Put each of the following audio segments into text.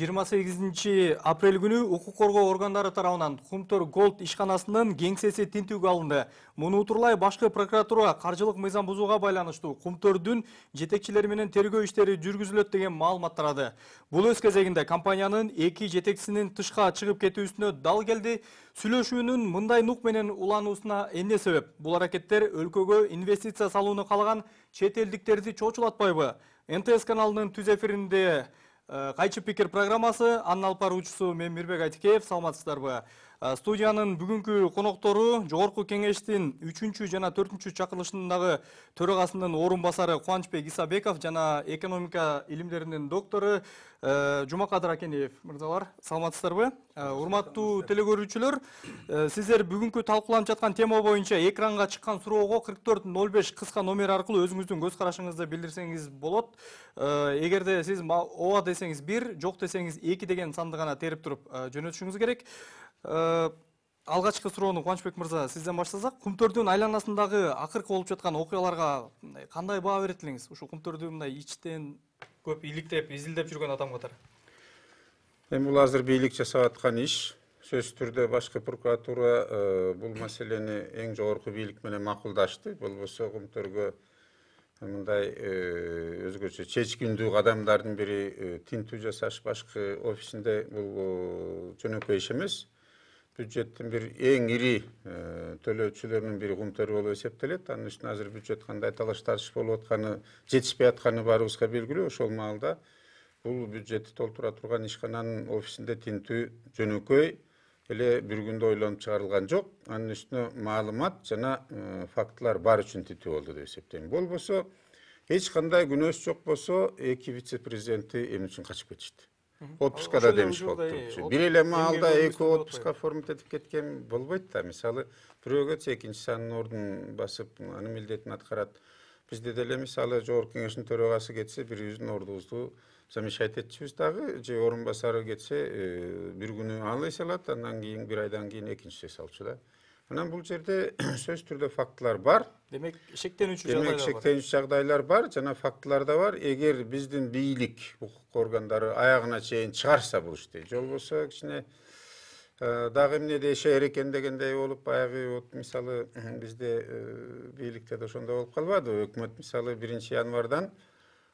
28 апрель күні укук коргоо органдары тарабынан кумтөр голд ишканасынын кеңсеси тинтүүгө алынды муну утурлай башкы прокуратура қаржылық мыйзам бузууга байланыштуу кумтөрдүн жетекчилери менен тергөө иштери жүргүзүлөт деген маалымат тарады бул өз кезегинде компаниянын эки жетекчисинин тышка чыгып кетүүсүнө дал келди сүйлөшүүнүн мындай нук менен улануусуна эмне себеп бул аракеттер өлкөгө инвестиция салууну қалған чет элдиктерди чочулатпайбы нтс каналынын түз эфиринде Қайчы э, пикер программасы, анын алып баруучусу мен Мирбек Айтикеев, саламатсыздарбы? студиянын бүгүнкү коноктору жогорку 3 үчүнчү жана төртүнчү чакырылышындагы төрагасынын орун басары кубанычбек исабеков жана экономика илимдеринин докторы жумакадыр акенеев мырзалар саламатсыздарбы урматтуу телекөрүүчүлөр Сіздер бүгінгі талкууланып жатқан тема бойынша экранға шыққан суроого 44.05 қысқа номер арқылы өзіңіздің номер аркылуу өзүңүздүн көз карашыңызды билдирсеңиз болот эгерде сиз ооба десеңиз бир жоқ десеңиз эки деген санды гана терип туруп жөнөтүшүңүз керек Э, алгачкы суроону кубанычбек мырза сизден баштасак кумтөрдүн айланасындагы акыркы болуп жаткан окуяларга мындай кандай баа берет элеңиз ушул кумтөрдү мындай ичтен көп иликтеп изилдеп жүргөн адам катары эми бул азыр бийлик жасап аткан иш сөзсүз түрдө башкы прокуратура э, бул маселени эң жогорку бийлик менен макулдашты болбосо кумтөргө э, мындай өзгөчө чечкиндүү кадамдардын бири тинтүү жасаш башкы офисинде бул жөнөкөй иш эмес бюджеттин бир эң ири э, төлөөчүлөрүнүн бири кумтөр болуп эсептелет анын үстүнө азыр бюджет кандай талаш тартыш болуп атканы жетишпей атканы баарыбызга белгилүү ошол маалда бул бюджетти толтура турган ишкананын офисинде тинтүү жөнөкөй эле бир күндө ойлонуп чыгарылган жок анын үстүнө маалымат жана э, фактылар бар үчүн тинтүү болду деп эсептейм болбосо эч кандай күнөөсү жок болсо эки вице президенти эмне үчүн качып кетишти отпускқа да демеуші болып бир эле алда екі отпускқа оформить этип кеткен болбойт да мисалы мысалы біреуге экинчиси санын ордун басып анын милдетин аткарат бизде деле мисалы жогорку кеңештин төрагасы кетсе бирибиздин ордубузду замещать этчүбүз дагы же орун басары кетсе э, бир күнү ал эс алат андан кийин бир айдан кийин экинчиси эс алчу да Anam bu yerde söz türde faktlar var. Demek şekten üç Demek şekten üç жағдайлар бар. Жана фактылар да бар. Эгер биздин бийлик укук органдары аягына чейин чыгарса бул ишти. Жол болсо кичине дагы эмне дешер экен дегендей болуп баягы вот мисалы бизде бийликте да ошондой болуп калбадыбы өкмөт мисалы биринчи январдан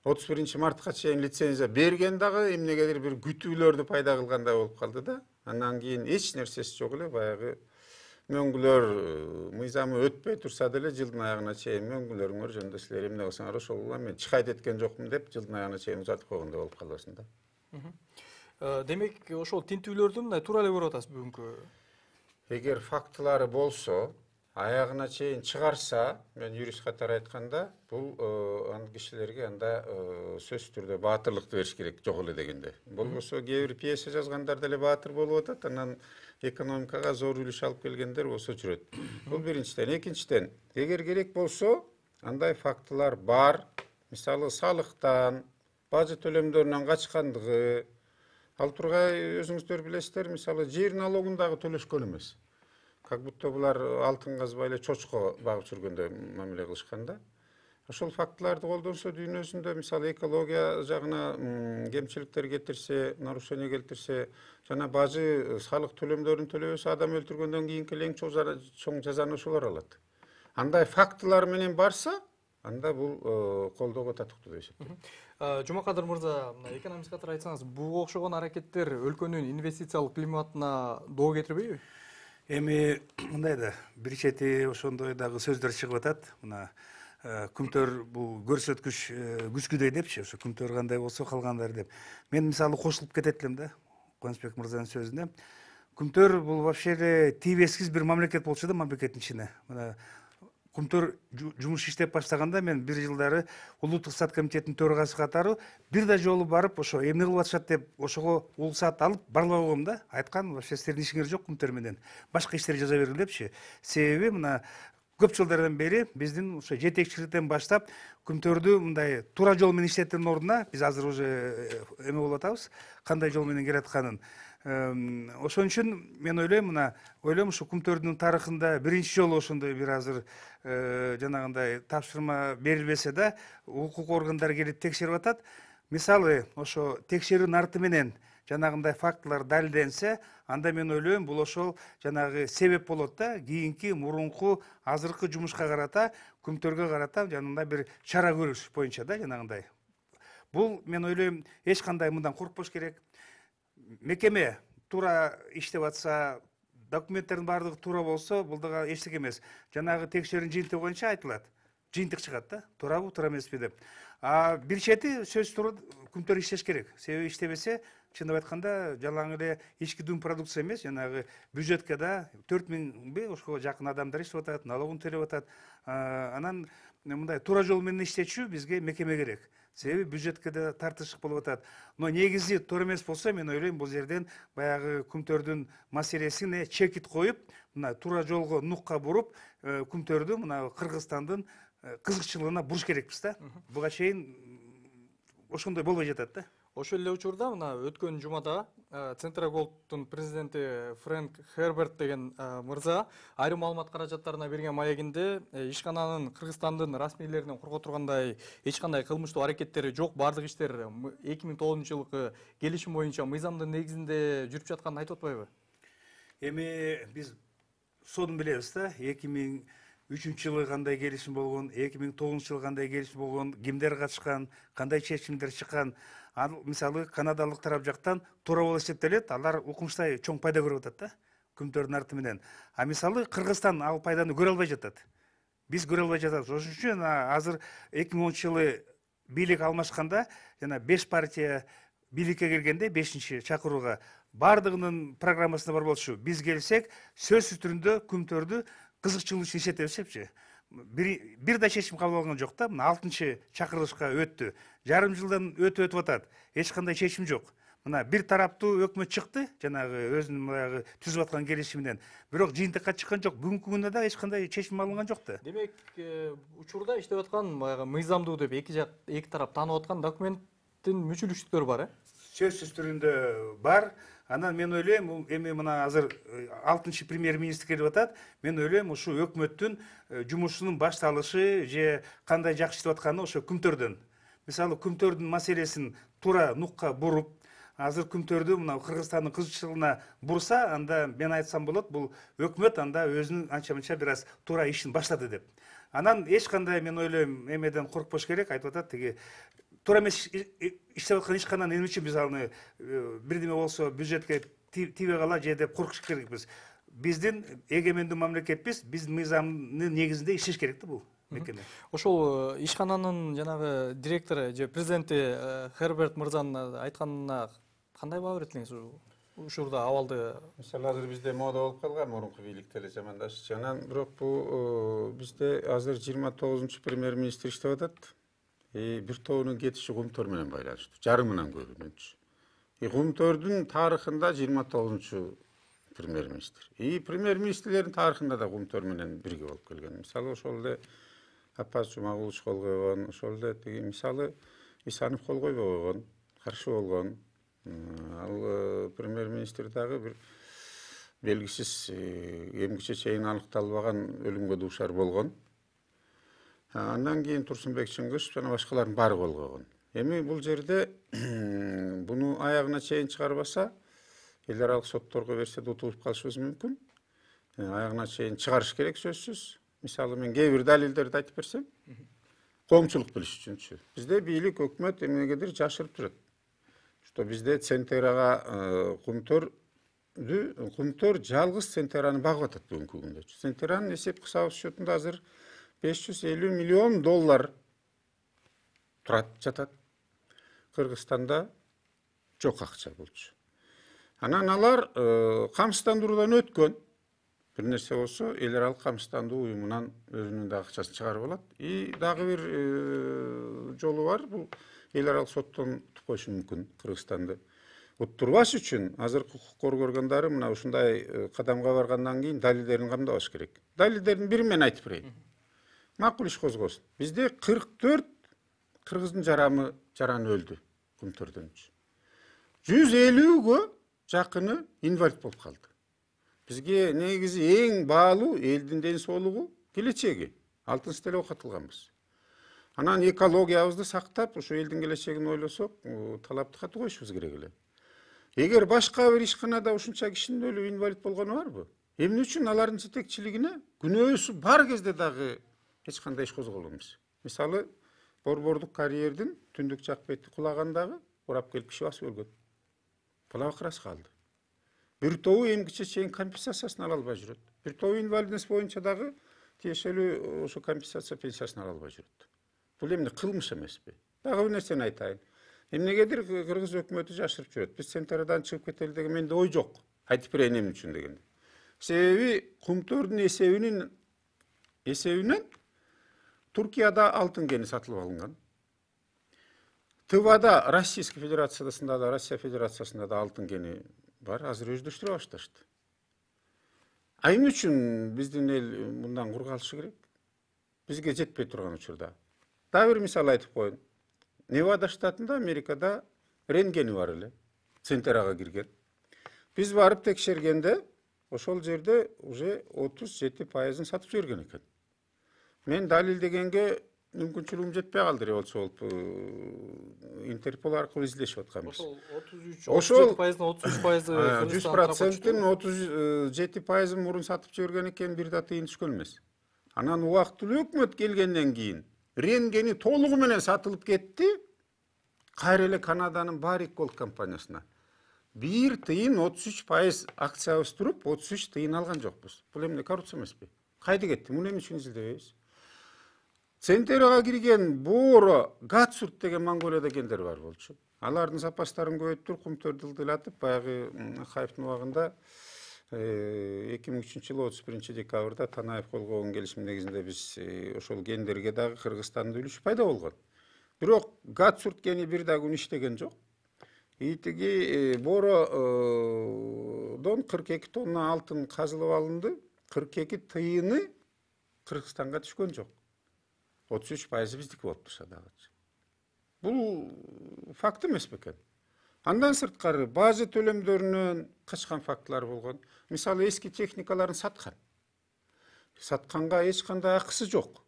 отуз биринчи мартка чейин лицензия берген дагы эмнегедир бир күтүүлөрдү пайда кылгандай болуп калды да андан кийин эч нерсеси жок эле баягы мөңгүлөр э, мыйзамы өтпөй турса деле жылдын аягына чейин мөңгүлөрүңөр жөнүндө силер эмне кылсаңар ошол улам мен чыкайт эткен жокмун деп жылдын аягына чейин узатып койгондой болуп каласың да э, демек ошол тинтүүлөрдү мындай туура эле көрүп атасыз бүгүнкү эгер фактылары болсо аягына чейин чыгарса мен юрист катары айтканда бул э, анан кишилерге анда сөзсүз түрдө баатырлыкты бериш керек жок эле дегенде болбосо кээ бир пьеса жазгандар деле баатыр болуп атат анан экономикага зор үлүш алып келгендер болсо жүрөт Бұл биринчиден экинчиден эгер керек болсо андай фактылар бар мисалы салықтан, бажы төлөмдөрүнөн качкандыгы ал тургай өзүңүздөр билесиздер мисалы жер налогун дагы төлөшкөн эмес как будто булар алтын казбай эле чочко багып жүргөндөй мамиле кылышкан да ошол фактыларды колдонсо дүйнөсүндө мисалы экология жагына кемчиликтер кетирсе нарушение келтирсе жана бажы салык төлөмдөрүн төлөбөсө адам өлтүргөндөн кийинки эң чоң жазаны ошолор алат андай фактылар менен барса анда бул колдоого татыктуу деп эсептейм жумакадыр мырза мына катары айтсаңыз буга окшогон аракеттер өлкөнүн инвестициялык климатына доо кетирбейби эми мындай да бир чети ошондой дагы сөздөр чыгып атат мына Э, күмтөр бул көрсөткүч э, күчкүдөй депчи ошо күмтөр кандай болсо калгандары деп мен мисалы кошулуп кетет элем да кубанычбек мырзанын сөзүнө күмтөр бул вообще эле тийбескис бир мамлекет болчу да мамлекеттин ичине мына күмтөр жумуш иштеп баштаганда мен бир жылдары улуттук сат комитетинин төрагасы катары бир да жолу барып ошо эмне кылып атышат деп ошого ул сат алып барлап койгом да айткан вообще сиздердин ишиңер жок күмтөр менен башка иштерди жаза бергиле депчи себеби мына көп жылдардан бери биздин ушу жетекчиликтен баштап күмтөрдү мындай туура жол менен иштетүүнүн ордуна биз азыр уже эме болуп атабыз кандай жол менен келатканын ошон үчүн мен ойлойм мына ойлойм ушу күмтөрдүн тарыхында биринчи жолу ошондой бир азыр э, жанагындай тапшырма берилбесе да укук органдары келип текшерип атат мисалы ошо текшерүүнүн арты менен жанагындай фактылар далилденсе анда мен ойлойм бул ошол жанагы себеп болот да кийинки мурунку азыркы жумушка карата күмтөргө карата жанагындай бир чара көрүш боюнча да жанагындай бул мен ойлойм эч кандай мындан коркпош керек мекеме туура иштеп атса документтердин баардыгы туура болсо бул дагы эчтеке эмес жанагы текшерүүнүн жыйынтыгы боюнча айтылат жыйынтык чыгат да туурабы туура эмеспи деп а бир чети сөзсүз туура күмтөр иштеш керек себеби иштебесе чындап айтканда жалаң эле ички дүң продукция эмес жанагы бюджетке да төрт миңби ошого жакын адамдар иштеп атат налогун төлөп атат анан мындай туура жол менен иштечү бизге мекеме керек себеби бюджетке да тартыштык болуп атат но негизи туура эмес болсо мен ойлойм бул жерден баягы күмтөрдүн маселесине чекит коюп мына туура жолго нукка буруп э, күмтөрдү мына кыргызстандын э, кызыкчылыгына буруш керекпиз да буга чейин ошондой болбой жатат да ошол эле учурда мына өткөн жумада э, центроголдтун президенти фрэнк херберт деген э, мырза айрым маалымат каражаттарына берген маегинде ишкананын э, кыргызстандын расмийлеринен корко тургандай эч кандай кылмыштуу аракеттери жок баардык иштер эки миң тогузунчу жылкы келишим боюнча мыйзамдын негизинде жүрүп жатканын айтып атпайбы эми биз сонун билебиз да эки миң үчүнчү жылы кандай келишим болгон эки миң тогузунчу жылы кандай келишим болгон кимдер катышкан кандай чечимдер чыккан ал мисалы канадалык тарап жактан туура болуп эсептелет алар укмуштай чоң пайда көрүп атат да күмтөрдүн арты менен а мисалы кыргызстан ал пайданы көрө албай жатат биз көрө албай жатабыз ошон үчүн азыр эки миң онунчу жылы бийлик алмашканда жана беш партия бийликке келгенде бешинчи чакырууга баардыгынын программасында бар болчу биз келсек сөзсүз түрдө күмтөрдү кызыкчылыгын үчүн иштетебиз бир бир да чечим кабыл алган жок да мына алтынчы чакырылышка өттү жарым жылдан өтүп өтүп атат эч кандай чечим жок мына бир тараптуу өкмөт чыкты жанагы өзүнүн баягы түзүп аткан келишиминен бирок жыйынтыкка чыккан жок бүгүнкү күндө дагы эч кандай чечим алынган жок да демек э, учурда иштеп аткан баягы мыйзамдуу деп эки жак эки тарап таанып аткан документтин мүчүлүштүктөрү бар э сөзсүз түрүндө бар анан мен ойлойм эми мына азыр э, алтынчы премьер министр келип атат мен ойлойм ушул өкмөттүн э, жумушунун башталышы же кандай жакшы иштеп атканы ошо күмтөрдөн мисалы күмтөрдүн маселесин туура нукка буруп азыр күмтөрдү мына кыргызстандын кызыкчылыгына бурса анда мен айтсам болот бул өкмөт анда өзүнүн анча мынча бир аз туура ишин баштады деп анан эч кандай мен ойлойм эмеден коркпош керек айтып атат тиги туура эмес иштеп аткан ишкананы эмне үчүн биз аны э, бирдеме болсо бюджетке тийбей калабы же деп коркуш керекпиз биздин эгемендүү мамлекетпиз биздин мыйзамдын негизинде иштеш керек да бул мекеме ошол э, ишкананын жанагы директору же президенти э, херберт мырзанын айтканына кандай баа берет элеңиз учурда абалды мисалы азыр бизде мода болуп калган мурунку бийликте эле замандаш анан бирок бул бизде азыр жыйырма тогузунчу премьер министр иштеп атат Э, бир тобунун кетиши кумтор менен байланыштуу жарымынан көбүнүнчү э, кумтордун тарыхында жыйырма тогузунчу премьер министр и премьер министрлердин тарыхында да кумтор менен бирге болуп келген мисалы ошол эле апас жумагулович кол койгон ошол эле тиги мисалы исанов кол койбой койгон каршы болгон ал э, премьер министр дагы бир белгисиз эмгиче чейин аныкталбаган өлүмгө дуушар болгон андан кейін турсунбек чыңгышев жана башкалардын баары кол койгон эми бул жерде буну аягына чейин чыгарбаса эл аралык сотторго берсе утулуп калышыбыз мүмкүн аягына чейин чыгарыш керек сөзсүз мисалы мен кээ бир далилдерди айтып берсем коомчулук билиш үчүнчү бизде бийлик өкмөт эмнегедир жашырып жүрөт что бизде центерага құмтор кумтөр жалгыз центераны багып атат бүгүнкү күндө центеранын эсеп кысап счетунда азыр беш жүз элүү миллион доллар турат жатат кыргызстанда жок акча болчу анан алар камсыздандыруудан өткөн бир нерсе болсо эл аралык камсыздандыруу уюмунан өзүнүн дагы акчасын чыгарып алат и дагы бир жолу бар бул эл аралык соттон утуп коюшу мүмкүн кыргызстанды уттурбаш үчүн азыркы укук коргоо органдары мына ушундай кадамга баргандан кийин далилдерин камдабаш керек далилдердин бирин мен айтып берейин мақұл іш қозғалсын бізде 44 кыргыздын жарамы жараны өлді қымтырдан жүз елуге жакыны инвалид болуп калды бизге негизи эң баалуу элдин ден соолугу келечеги алтынчы деле атылганбыз анан экологиябызды сактап ушу элдин келечегин ойлосок талапты катуу коюшубуз керек эле эгер башка бир ишканада ушунча кишинин өлүп инвалид болгону барбы эмне үчүн алардын жетекчилигине күнөөсү бар кезде дагы ешқандай мисалы борбордук мысалы борбордық карьердің түндік жақ беті құлағандағы орап келіп кіші бас өлген плавокрас қалды бір тобы эмгиче шейін компенсациясын ала албай жүрөт бир тобы инвалидность боюнча дагы тиешелүү ошо компенсация пенсиясын ала албай жүрөт бул эмне кылмыш эмеспи дагы бир нерсени айтайын эмнегедир кыргыз өкмөтү жашырып жүрөт биз центрадан чыгып кетели деген менде ой жок айтып берейин эмне үчүн дегенде себеби кумтөрдүн эсебинин эсебинен Туркияда алтын кені сатылып алынған тывада российский федерациясында да россия федерациясында да алтын кени бар азыр өздөштүрө башташты а эмне үчүн биздин эл мындан кур калышы керек бизге жетпей турган учурда дагы бир мисал айтып коеюн невада штатында америкада рентгени бар эле центерага кирген биз барып текшергенде ошол жерде уже отуз жети пайызын сатып жиберген экен мен далилдегенге мүмкүнчүлүгүм жетпей калды революция болсо болуп интерпол аркылуу издешип атканбыз ошол отуз отуз үч пайызы жүз проценттин отуз жети пайызын мурун сатып жиберген экен бир да тыйын түшкөн эмес анан убактылуу өкмөт келгенден кийин рентгени толугу менен сатылып кетти кайра эле канаданын барик голд компаниясына бир тыйын отуз үч пайыз акциябыз туруп отуз үч тыйын алган жокпуз бул эмне коррупция эмеспи кайда кетти муну эмне үчүн изилдебейбиз центерияга кирген боора гатсурт деген монголияда келдер бар болчу алардын запастарын көбөйтүп кумтөрдү ылдыйлатып баягы акаевдин убагында эки миң үчүнчү жылы отуз биринчи декабрда танаев кол койгон келишим негизинде биз ошол кендерге дагы кыргызстандын үлүшү пайда болгон бирок гатсурт кени бир да күн иштеген жок и тиги бородон кырк эки тонна алтын казылып алынды кырк эки тыйыны кыргызстанга түшкөн жок 33 faizi bizdik bolupdur sadagы бул факт эмес бекен андан сырткары бажы төлөмдөрүнөн качкан фактылар болгон мисалы эски техникаларын саткан сатканга эч кандай акысы жок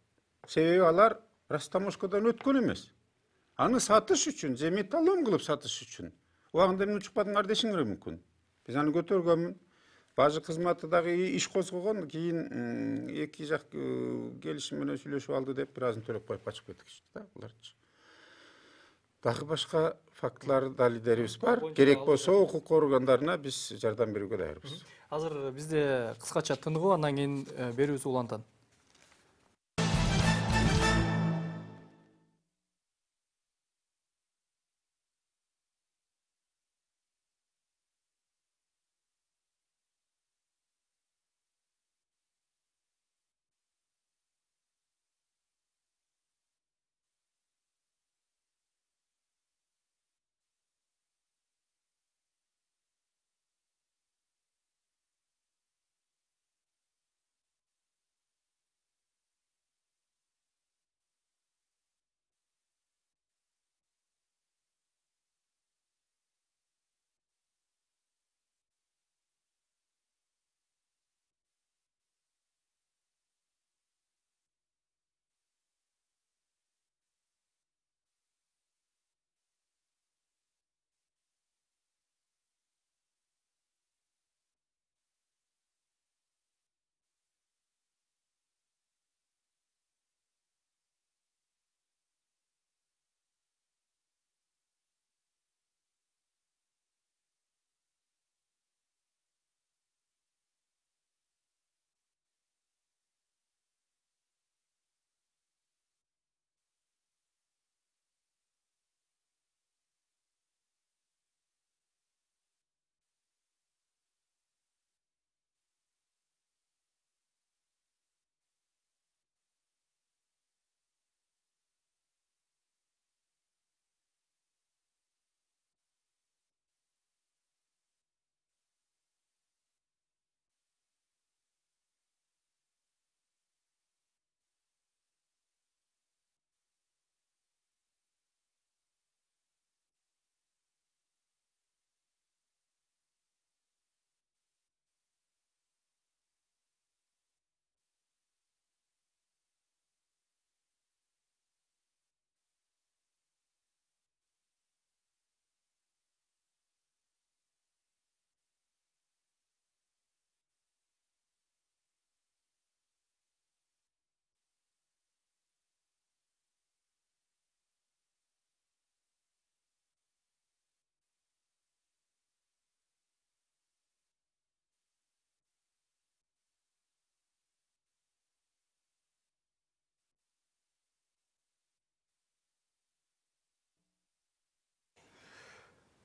себеби алар растаможкадан өткөн эмес аны сатыш үчүн же металлом кылып сатыш үчүн убагында эмне учукпадыңар дешиңер мүмкүн биз аны көтөргөнмүн бажы кызматы дагы иш козгогон кийин эки жак э, келишим менен сүйлөшүп алды деп бир азын төлөкбаев качып кетишти да буларчы дагы башка фактылар далилдерибиз бар керек болсо укук органдарына биз жардам берүүгө даярбыз азыр бизде кыскача тыныгып андан кийин э, берүүбүз улантат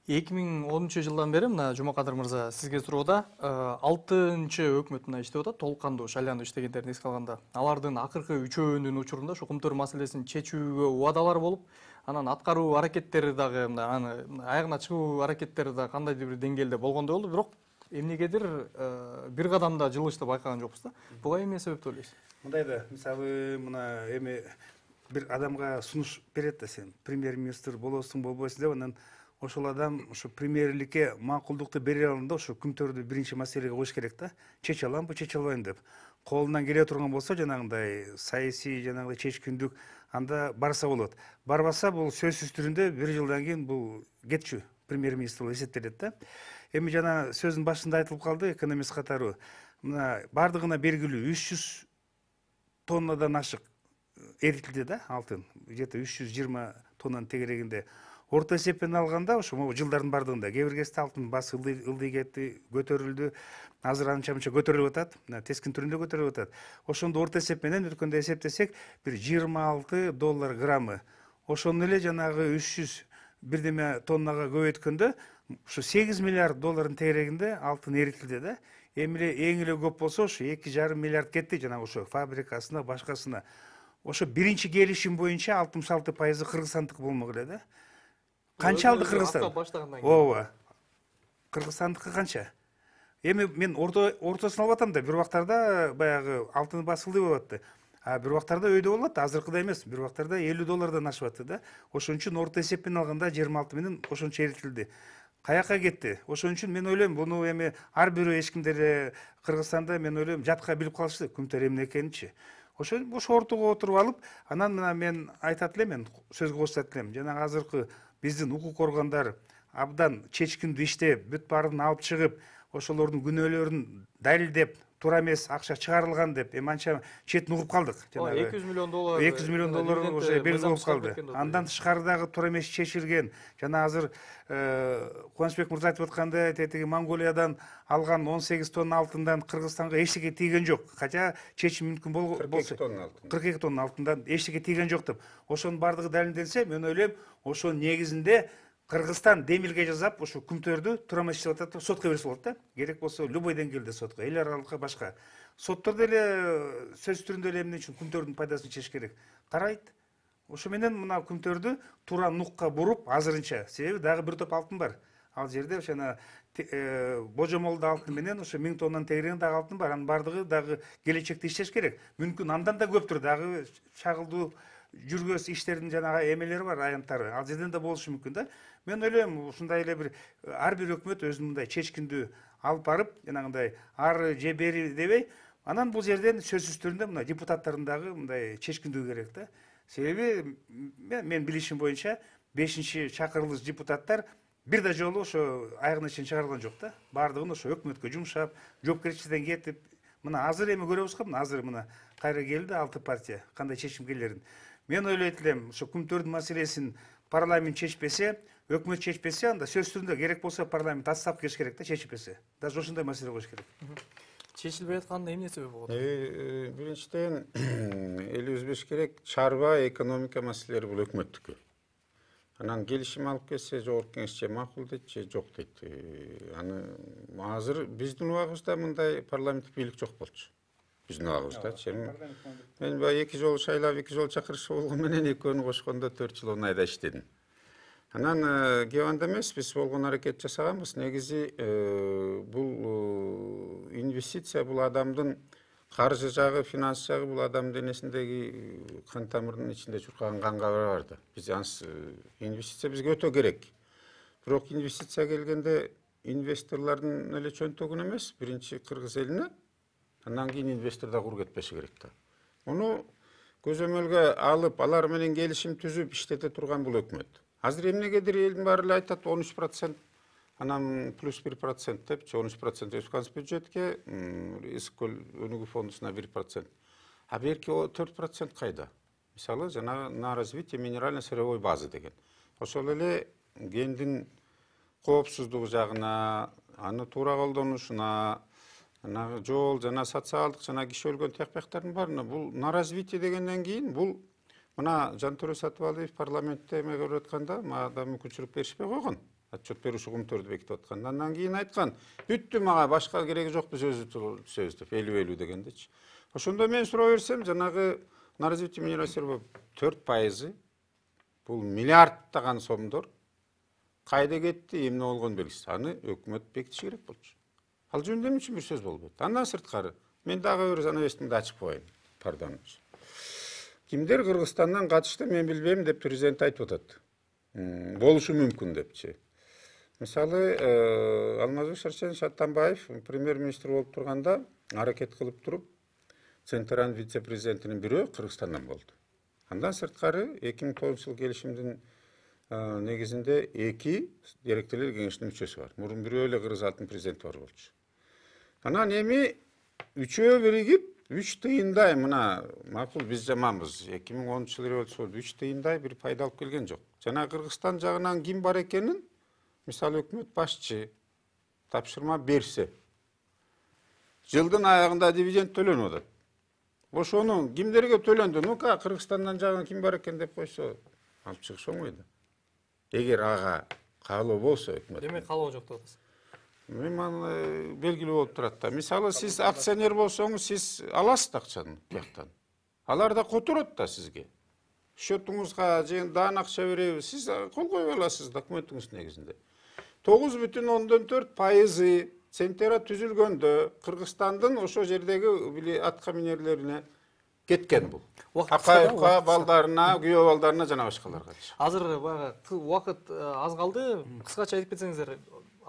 2010 жылдан бері мына жұмақадыр мырза сізге сұрауда э, алтынчы өкмөт мына иштеп атат толуккандуу шайланып иштегендерин эске алганда алардын акыркы үчөөнүн учурунда шукумтөр маселесин чечүүгө убадалар болуп анан аткаруу аракеттери дагы мына аны аягына чыгуу аракеттери да кандайдыр бир деңгээлде болгондой болду бирок эмнегедир э, бир кадамда жылышты байкаган жокпуз да буга эмне себеп деп ойлойсуз мындай да мисалы мына эми бир адамга сунуш берет да сен премьер министр болосуң болбойсуң деп анан ошол адам ошо премьерликке макулдукту бере алганда ошо күмтөрдү биринчи маселеге коюш керек да чече аламбы чече албайм деп колунан келе турган болсо жанагындай саясий жанагындай чечкиндүк анда барса болот барбаса бул сөзсүз түрүндө бир жылдан кийин бул кетчү премьер министр болуп эсептелет да эми жана сөздүн башында айтылып калды экономист катары мына баардыгына белгилүү үч жүз тоннадан ашык эритилди да алтын где то үч жүз жыйырма тоннанын тегерегинде орто эсеппен алганда ошо могу жылдардын баардыгында кээ бир кезде алтын баасы ылдый кетти көтөрүлдү азыр анча мынча көтөрүлүп атат мына тескин түрүндө көтөрүлүп атат ошондо орто эсеп менен өткөндө эсептесек бир жыйырма алты доллар граммы ошону эле жанагы үч жүз бирдеме тоннага көбөйткөндө ушу сегиз миллиард доллардын тегерегинде алтын эритилди да эми эле эң эле көп болсо ушу эки жарым миллиард кетти жанагы ошо фабрикасына башкасына ошо биринчи келишим боюнча алтымыш алты пайызы кыргызстандыкы болмок эле да қанша алды қырғызстан ооба қырғызстандікі қанша эми мен орто ортосун алып атам да бир убактарда баягы алтын басылды болуп атты а бир убактарда өйдө болот азыркыдай эмес бир убактарда элүү доллардан ашып атты да ошон үчүн орто эсеп менен алганда жыйырма алты менен ошончо эритилди каяка кетти ошон үчүн мен ойлойм буну эми ар бирөө эч ким деле э, кыргызстанда мен ойлойм жатка билип калышты күмтөр эмне экенинчи ошо ошо ортого отуруп алып анан мына мен айтат элем мен сөзгө кошулат элем жанагы азыркы биздин укук органдары абдан чечкиндүү иштеп бүт баарын алып чыгып ошолордун күнөөлөрүн далилдеп тура эмес акча чыгарылган деп эми анча четин угуп калдык жана эки жүз миллион доллар эки жүз миллион э, доллар уже э, белгилүү болуп калды андан тышкары дагы туура эмес чечилген жана азыр э, кубанычбек мырза айтып аткандай тетиги монголиядан алган он сегиз тонна алтындан кыргызстанга эчтеке тийген жок хотя шешім мүмкін бол болса кырк эки тонна алтындан эчтеке тийген жок деп ошонун баардыгы далилденсе мен ойлойм ошонун негизинде кыргызстан демилге жазап ушу күмтөрдү эмес ишчилип атат сотко берсе болот да керек болсо любой деңгээлде сотко эл аралыкка башка соттор деле сөз түрүндө эле эмне үчүн күмтөрдүн пайдасын чечиш керек карайт ошо менен мына күмтөрдү туура нукка буруп азырынча себеби дагы бир топ алтын бар ал жерде ошо жана э, божомолдо алтын менен ошо миң тоннанын тегерегинде дагы алтын бар анын баардыгы дагы келечекте иштеш керек мүмкүн андан да көптүр дагы чагылдуу жүргөз иштердин жанагы эмелери бар аянттары ал жерден да болушу мүмкүн да мен ойлойм ушундай эле бир э, ар бир өкмөт өзүн мындай чечкиндүү алып барып жанагындай ары же бери дебей анан бул жерден сөзсүз түрдө мына депутаттардын дагы мындай чечкиндүү керек да себеби мен билишим боюнча бешинчи чакырылыш депутаттар бир да жолу ошо аягына чейин чыгарган жок да баардыгын ошо өкмөткө жумшап жоопкерчиликтен кетип мына азыр эми көрөбүз го мына азыр мына кайра келди алты партия кандай чечим келерин мен ойлойт элем ушу күн маселесин парламент чечпесе өкмөт чечпесе анда сөзсүз түрдө керек болсо парламент отставка кериш керек да чечпесе даже ошондой маселе коюш керек чечилбей атканына эмне себеп болот биринчиден элибиз керек чарба экономика маселелери бул өкмөттүкү анан келишим алып келсе жогорку кеңеш же макул дейт же жок дейт аны азыр биздин убагыбызда мындай парламенттик бийлик жок болчу біз эми мен баягы эки жолу шайлап эки жолу чакырышып болгону менен экөөнү кошкондо төрт жыл айда иштедим анан э, геванда эмес биз болгон аракет жасаганбыз негизи э, бул э, инвестиция бул адамдын каржы жагы финанс жагы бул адамдын денесиндеги кан тамырынын ичинде чуркаган канга барабар да биз ансыз инвестиция бизге өтө керек бирок инвестиция келгенде инвесторлордун эле чөнтөгүнө эмес биринчи кыргыз элине андан кийин инвестор да құр кетпеши керек да муну көзөмөлгө алып алар менен келишим түзүп иштете турган бул өкмөт азыр эмнегедир элдин баары эле айтат он үч процент анан плюс бир процент депчи он үч процент республиканский бюджетке ысык көл өнүгүү фондусуна бир процент а берки төрт процент кайда мисалы жанагы на развитие минерально сырьевой базы деген ошол эле кендин коопсуздугу жагына аны туура колдонушуна жол жана социалдык жана киши өлгөн тиякбактардын баарына бул на развитие дегенден кийин бул мына жантөрө сатыбалиев парламентте эме атканда мага да мүмкүнчүлүк беришпей койгон отчет берүүчү кумтөрдү бекитип атканда андан кийин айткан бүттү мага башка кереги жок биз сөзү сөз деп элүү элүү дегендечи ошондо мен суроо берсем жанагы на развитие болуп төрт пайызы бул миллиарддаган сомдор кайда кетти эмне болгону белгисиз аны өкмөт бекитиши керек болчу ал жөндем үшін бір сөз болды. андан сыртқары мен дағы бір занавесімді ашып қояйын пардон кімдер қырғызстаннан катышты мен билбейм деп президент айтып атат болушу мүмкүн депчи мисалы э, алмазбек шаршенович атамбаев премьер министр болып тұрғанда аракет қылып тұрып центран вице президентинин бирөө кыргызстандан болду андан сырткары эки миң тогузунчу жылы келишимдин э, негизинде эки директорлор кеңешинин мүчөсү бар мурун бирөө эле кыргыз алтын президенті бар болчу анан неме үчөө биригип үч тыйындай мына макул биз жаманбыз эки миң онунчу жылы революция үч тыйындай бир пайда алып келген жок жана кыргызстан жагынан ким бар экенин мисалы өкмөт башчы тапшырма берсе жылдын аягында дивиденд төлөнүп атат ошону кимдерге төлөндү ну ка кыргызстандан жагынан ким бар экен деп койсо алып чыгыш оңой да эгер ага каалоо болсо өкмөт демек каалоо жок деп атасыз Мен э, белгілі болып тұрады да мысалы сіз акционер болсаңыз сіз аласыз ақшаны бұяқтан алар да қотырады да сізге счетыңызға жен дан ақша сіз э, қол қойып аласыз документіңіз негізінде 9 бүтін ондон пайызы центера түзілгенде қырғызстандың ошо жердегі атқа минерлеріне кеткен бұл акаевка балдарына күйөө балдарына жана башкаларга азыр э, баягы аз қалды, кыскача айтып кетсеңиздер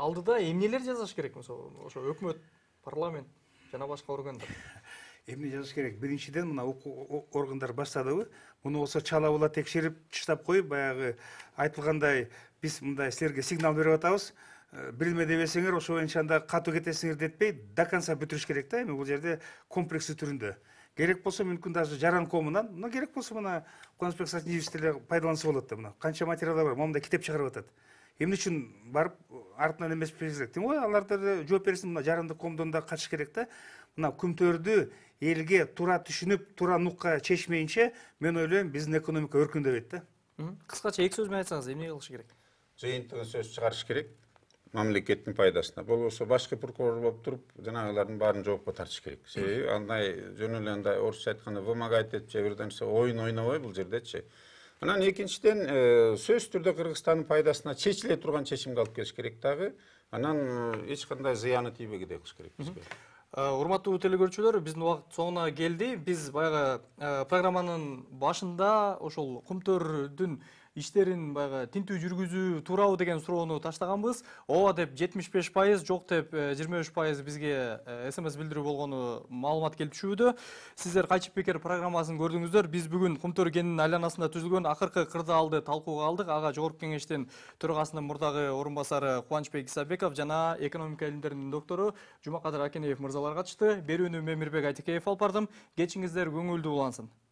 алдыда эмнелер жазаш керек мысалы ошо өкмөт парламент жана башка органдар эмне жазыш керек биринчиден мына укук органдар баштадыбы муну болсо чала була текшерип чыштап коюп баягы айтылгандай биз мындай силерге сигнал берип атабыз э, бирдеме дебесеңер ошол боюнча анда катуу кетесиңер детпей до конца бүтүрүш керек да эми бул жерде комплекстүү түрүндө керек болсо мүмкүн даже жаранкомунан мына керек болсо мына куанычбек сатиевич деле пайдаланса болот да мына канча материалдар бар момундай китеп чыгарып атат эмне үчүн барып э, артынан эмес берсек тем ой аларда жооп берсин мына жарандык коомдон да катыш керек да мына күмтөрдү элге туура түшүнүп туура нукка чечмейинче мен ойлойм биздин экономика өркүндөбөйт да кыскача эки сөз менен айтсаңыз эмне кылыш керек жыйынтыгы сөз чыгарыш керек мамлекеттин пайдасына болбосо башкы прокурор болуп туруп жанагылардын баарын жоопко тартыш керек себеби андай жөн эле мындай орусча айтканда вымогать этип же бир нерсе оюн ойнобой бул жердечи анан экинчиден э, сөзсүз түрдө кыргызстандын пайдасына чечиле турган чечимге алып келиш керек дагы анан э, эч кандай зыяны тийбегидей кылыш керек бизге э, урматтуу телекөрүүчүлөр биздин убакыт соңуна келди биз баягы программанын башында ошол кумтөрдүн иштерин баягы тинтүү жүргүзүү туурабы деген суроону таштаганбыз ооба деп жетимиш беш пайыз жок деп э, жыйырма үч пайыз бизге смс э, билдирүү болгону маалымат келип түшүүдө сиздер кайчып бекер программасын көрдүңүздөр биз бүгүн кумтөр кенинин айланасында түзүлгөн акыркы кырдаалды талкууга алдык ага жогорку кеңештин төрагасынын мурдагы орун басары кубанычбек исабеков жана экономика илимдеринин доктору жумакадыр акенеев мырзалар катышты берүүнү мен мирбек айтекеев алып бардым кечиңиздер көңүлдүү улансын